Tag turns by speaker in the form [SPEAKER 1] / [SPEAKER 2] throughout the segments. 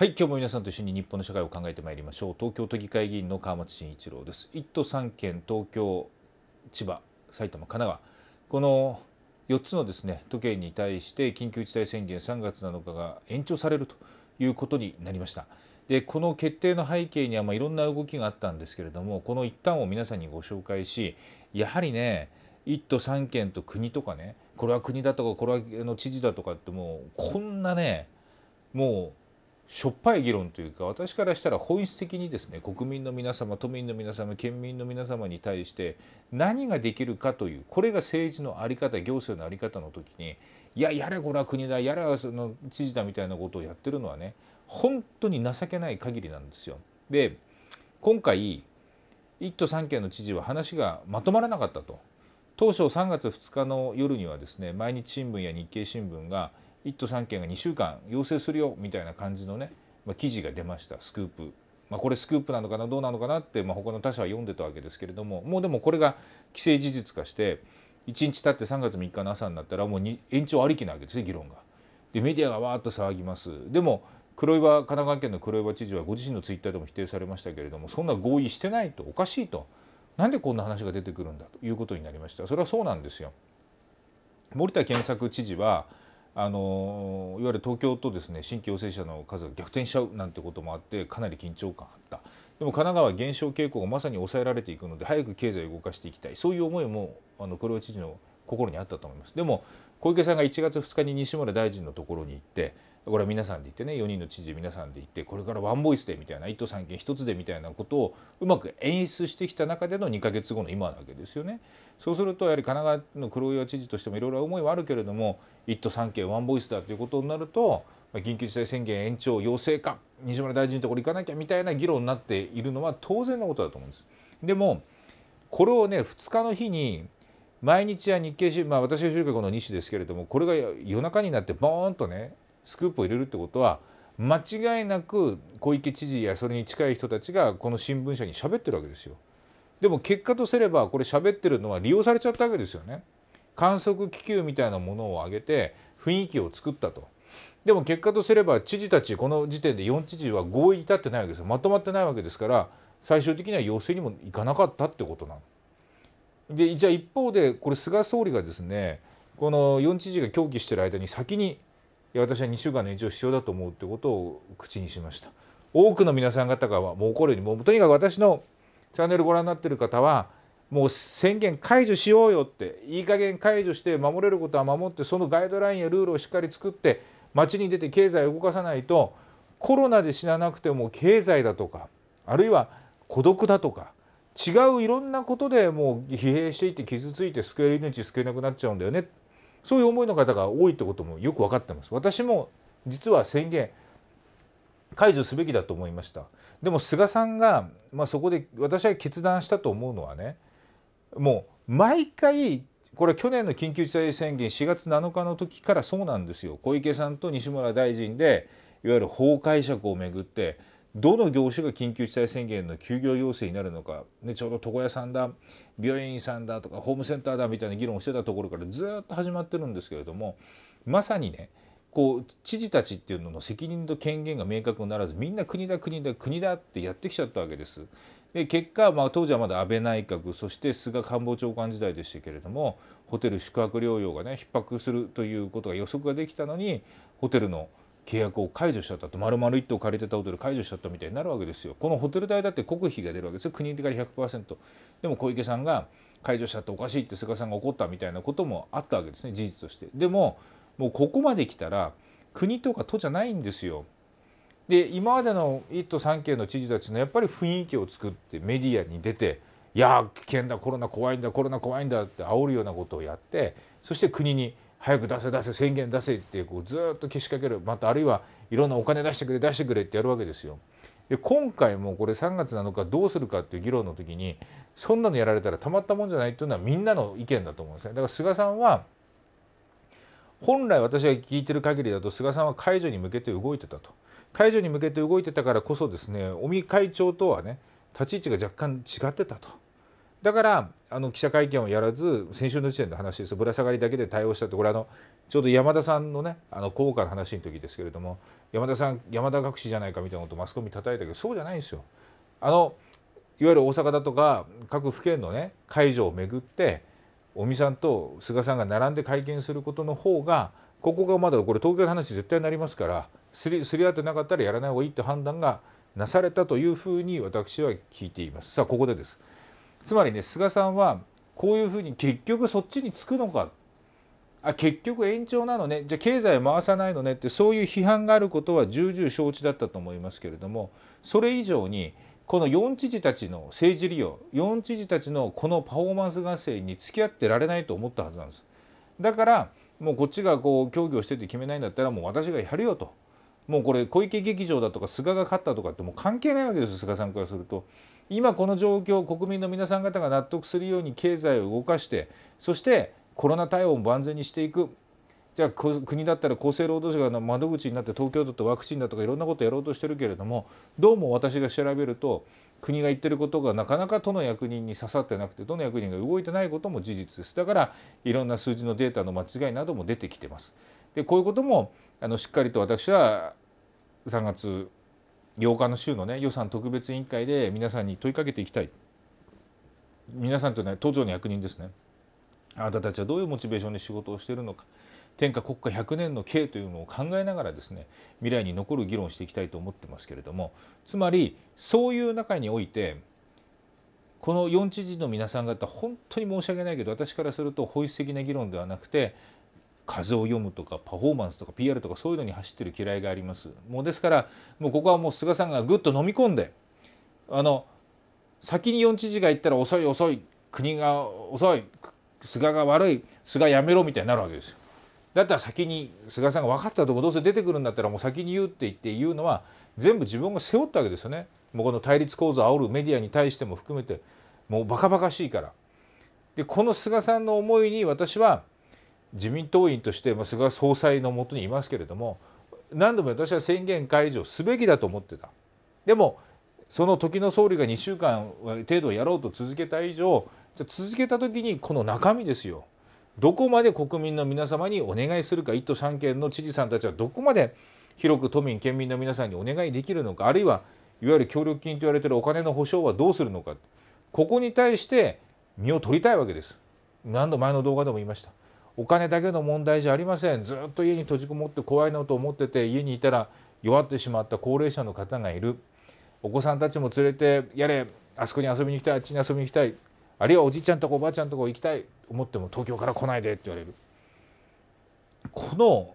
[SPEAKER 1] はい今日も皆さんと一緒に日本の社会を考えてまいりましょう東京都議会議員の川松真一郎です1都3県東京千葉埼玉神奈川この4つのですね都県に対して緊急事態宣言3月7日が延長されるということになりましたでこの決定の背景にはまあいろんな動きがあったんですけれどもこの一端を皆さんにご紹介しやはりね1都3県と国とかねこれは国だとかこれはの知事だとかってもうこんなねもうしょっぱい議論というか私からしたら本質的にですね国民の皆様都民の皆様県民の皆様に対して何ができるかというこれが政治の在り方行政の在り方の時にいややれこれは国だやれはその知事だみたいなことをやってるのはね本当に情けない限りなんですよ。で今回1都3県の知事は話がまとまらなかったと。当初3月2日の夜にはですね毎日新聞や日経新聞が1都3県が2週間要請するよみたいな感じのね、まあ、記事が出ましたスクープ。まあ、これスクープなのかなどうなのかなって、まあ、他の他社は読んでたわけですけれどももうでもこれが既成事実化して1日経って3月3日の朝になったらもう延長ありきなわけですね議論が。でメディアがわーっと騒ぎます。でも黒岩神奈川県の黒岩知事はご自身のツイッターでも否定されましたけれどもそんな合意してないとおかしいとなんでこんな話が出てくるんだということになりましたそれはそうなんですよ森田健作知事はあのいわゆる東京とですね新規陽性者の数が逆転しちゃうなんてこともあってかなり緊張感あったでも神奈川は減少傾向がまさに抑えられていくので早く経済を動かしていきたいそういう思いもあの黒尾知事の心にあったと思います。でも小池さんが1月2日に西村大臣のところに行ってこれは皆さんで言ってね4人の知事皆さんで言ってこれからワンボイスでみたいな一都三県一つでみたいなことをうまく演出してきた中での2ヶ月後の今なわけですよね。そうするとやはり神奈川の黒岩知事としてもいろいろ思いはあるけれども一都三県ワンボイスだということになると緊急事態宣言延長要請か西村大臣のところ行かなきゃみたいな議論になっているのは当然のことだと思うんです。でもこれをね2日の日に毎日や日経新聞、まあ、私は中学の2種ですけれどもこれが夜中になってボーンとねスクープを入れるってことは間違いなく小池知事やそれに近い人たちがこの新聞社に喋ってるわけですよ。でも結果とすればこれ喋ってるのは利用されちゃったわけですよね。観測気球みたいなものを挙げて雰囲気を作ったと。でも結果とすれば知事たちこの時点で4知事は合意に至ってないわけですよまとまってないわけですから最終的には要請にもいかなかったってことなの。でじゃあ一方でこれ菅総理がですねこの4知事が協議してる間に先にや私は2週間の延長必要だと思うってことを口にしました多くの皆さん方がもう怒るようにもうとにかく私のチャンネルご覧になってる方はもう宣言解除しようよっていい加減解除して守れることは守ってそのガイドラインやルールをしっかり作って街に出て経済を動かさないとコロナで死ななくても経済だとかあるいは孤独だとか違ういろんなことでもう疲弊していって傷ついて救える命救えなくなっちゃうんだよねそういう思いの方が多いってこともよく分かってます私も実は宣言解除すべきだと思いましたでも菅さんが、まあ、そこで私は決断したと思うのはねもう毎回これ去年の緊急事態宣言4月7日の時からそうなんですよ小池さんと西村大臣でいわゆる法解釈をめぐってどの業種が緊急事態宣言の休業要請になるのか、ね、ちょうど床屋さんだ病院さんだとかホームセンターだみたいな議論をしてたところからずっと始まってるんですけれどもまさにねこう知事たちっていうのの責任と権限が明確にならずみんな国だ国だ国だってやってきちゃったわけです。で結果、まあ、当時はまだ安倍内閣そして菅官房長官時代でしたけれどもホテル宿泊療養がね逼迫するということが予測ができたのにホテルの契約を解除しちゃったと丸々1棟借りてたホテル解除しちゃったみたいになるわけですよこのホテル代だって国費が出るわけですよ国から100%でも小池さんが解除しちゃっておかしいって菅さんが怒ったみたいなこともあったわけですね事実としてでももうここまで来たら国とか都じゃないんですよで今までの1都3県の知事たちのやっぱり雰囲気を作ってメディアに出ていや危険だコロナ怖いんだコロナ怖いんだって煽るようなことをやってそして国に早く出せ出せ宣言出せってこうずっとけしかけるまたあるいはいろんなお金出してくれ出してくれってやるわけですよ。で今回もこれ3月7日どうするかっていう議論の時にそんなのやられたらたまったもんじゃないというのはみんなの意見だと思うんですね。だから菅さんは本来私が聞いてる限りだと菅さんは解除に向けて動いてたと解除に向けて動いてたからこそですね尾身会長とはね立ち位置が若干違ってたとだからあの記者会見をやらず先週の時点の話ですぶら下がりだけで対応したってこれあのちょうど山田さんのねあの効果の話の時ですけれども山田さん山田隠しじゃないかみたいなことをマスコミ叩いたけどそうじゃないんですよ。あのいわゆる大阪だとか各府県のね会場を巡って尾身さんと菅さんが並んで会見することの方がここがまだこれ東京の話絶対になりますからすりすり合ってなかったらやらない方がいいって判断がなされたというふうに私は聞いています。さあここでですつまりね菅さんはこういうふうに結局そっちにつくのかあ結局延長なのねじゃあ経済回さないのねってそういう批判があることは重々承知だったと思いますけれどもそれ以上にこの4知事たちの政治利用4知事たちのこのパフォーマンス合戦に付き合ってられないと思ったはずなんです。だからもうこっちがこう協議をしてて決めないんだったらもう私がやるよともうこれ小池劇場だとか菅が勝ったとかってもう関係ないわけです菅さんからすると今この状況国民の皆さん方が納得するように経済を動かしてそしてコロナ対応を万全にしていくじゃあ国だったら厚生労働省が窓口になって東京都とワクチンだとかいろんなことやろうとしてるけれどもどうも私が調べると国が言ってることがなかなか都の役人に刺さってなくて都の役人が動いてないことも事実ですだからいろんな数字のデータの間違いなども出てきてます。でこういうこともあのしっかりと私は3月8日の週のね予算特別委員会で皆さんに問いかけていきたい皆さんとね都庁の役人ですねあなたたちはどういうモチベーションで仕事をしているのか天下国家100年の刑というのを考えながらですね未来に残る議論していきたいと思ってますけれどもつまりそういう中においてこの4知事の皆さん方本当に申し訳ないけど私からすると本質的な議論ではなくて風を読むとかパフォーマンスとか PR とかそういうのに走ってる嫌いがありますもうですからもうここはもう菅さんがぐっと飲み込んであの先に4知事が言ったら遅い遅い国が遅い菅が悪い菅やめろみたいになるわけですよだったら先に菅さんが分かったとこどうせ出てくるんだったらもう先に言うって言って言うのは全部自分が背負ったわけですよねもうこの対立構造を煽るメディアに対しても含めてもうバカバカしいからでこの菅さんの思いに私は自民党員として菅総裁のもとにいますけれども何度も私は宣言解除すべきだと思ってた。でもその時の総理が2週間程度やろうと続けた以上じゃ続けた時にこの中身ですよどこまで国民の皆様にお願いするか1都3県の知事さんたちはどこまで広く都民県民の皆さんにお願いできるのかあるいはいわゆる協力金と言われてるお金の保証はどうするのかここに対して身を取りたいわけです何度前の動画でも言いましたお金だけの問題じゃありませんずっと家に閉じこもって怖いなと思ってて家にいたら弱ってしまった高齢者の方がいるお子さんたちも連れてやれあそこに遊びに行きたいあっちに遊びに行きたいあるいはおじいちゃんとかおばあちゃんとか行きたい思っても東京から来ないでって言われるこの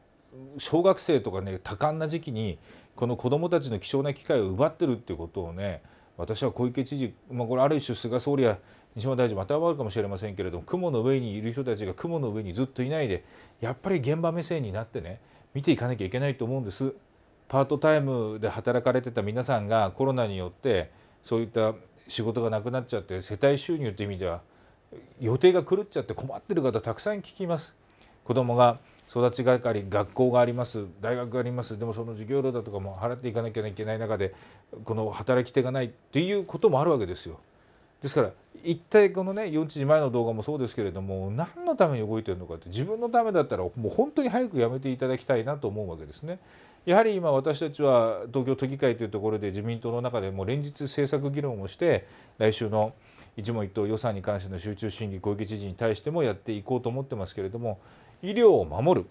[SPEAKER 1] 小学生とかね多感な時期にこの子どもたちの貴重な機会を奪ってるっていうことをね私は小池知事、まあ、これある種菅総理は西村大臣また終わるかもしれませんけれども雲の上にいる人たちが雲の上にずっといないでやっぱり現場目線になってね見ていかなきゃいけないと思うんです。パートタイムで働かれてた皆さんがコロナによってそういった仕事がなくなっちゃって世帯収入という意味では予定が狂っちゃって困ってる方たくさん聞きます。子供が育ちがかり学校があります大学がありますでもその授業料だとかも払っていかなきゃいけない中でこの働き手がないということもあるわけですよ。ですから一体このね4時前の動画もそうですけれども何のために動いてるのかって自分のためだったらもう本当に早くやめていただきたいなと思うわけですね。やはり今私たちは東京都議会というところで自民党の中でも連日政策議論をして来週の一問一答予算に関しての集中審議小池知事に対してもやっていこうと思ってますけれども医療を守る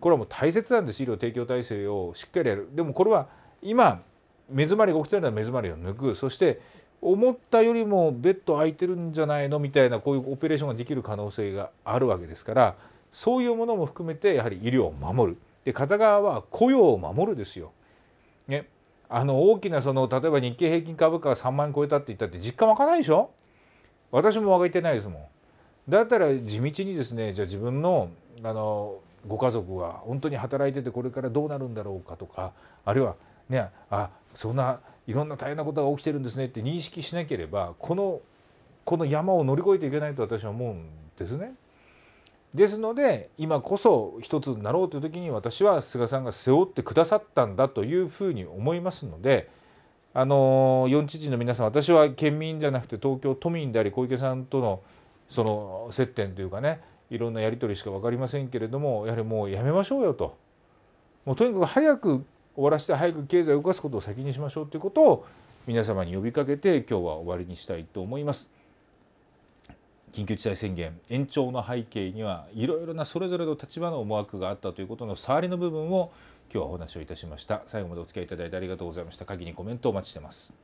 [SPEAKER 1] これはもう大切なんです医療提供体制をしっかりやるでもこれは今目詰まりが起きてるのは目詰まりを抜くそして思ったよりもベッド空いてるんじゃないのみたいなこういうオペレーションができる可能性があるわけですからそういうものも含めてやはり医療を守るで片側は雇用を守るですよ。ね、あの大きなその例えば日経平均株価が3万円超えたって言ったって実感湧かないでしょ私も湧いてないですもん。だったら地道にですねじゃあ自分のあのご家族は本当に働いててこれからどうなるんだろうかとかあるいはねあそんないろんな大変なことが起きてるんですねって認識しなければこのこの山を乗り越えていけないと私は思うんですね。ですので今こそ一つになろうという時に私は菅さんが背負ってくださったんだというふうに思いますのであの4知事の皆さん私は県民じゃなくて東京都民であり小池さんとのその接点というかねいろんなやり取りしか分かりませんけれどもやはりもうやめましょうよともうとにかく早く終わらせて早く経済を動かすことを先にしましょうということを皆様に呼びかけて今日は終わりにしたいと思います。緊急事態宣言延長の背景にはいろいろなそれぞれの立場の思惑があったということの触りの部分を今日はお話をいたしました最後までお付き合いいただいてありがとうございました鍵にコメントお待ちしてます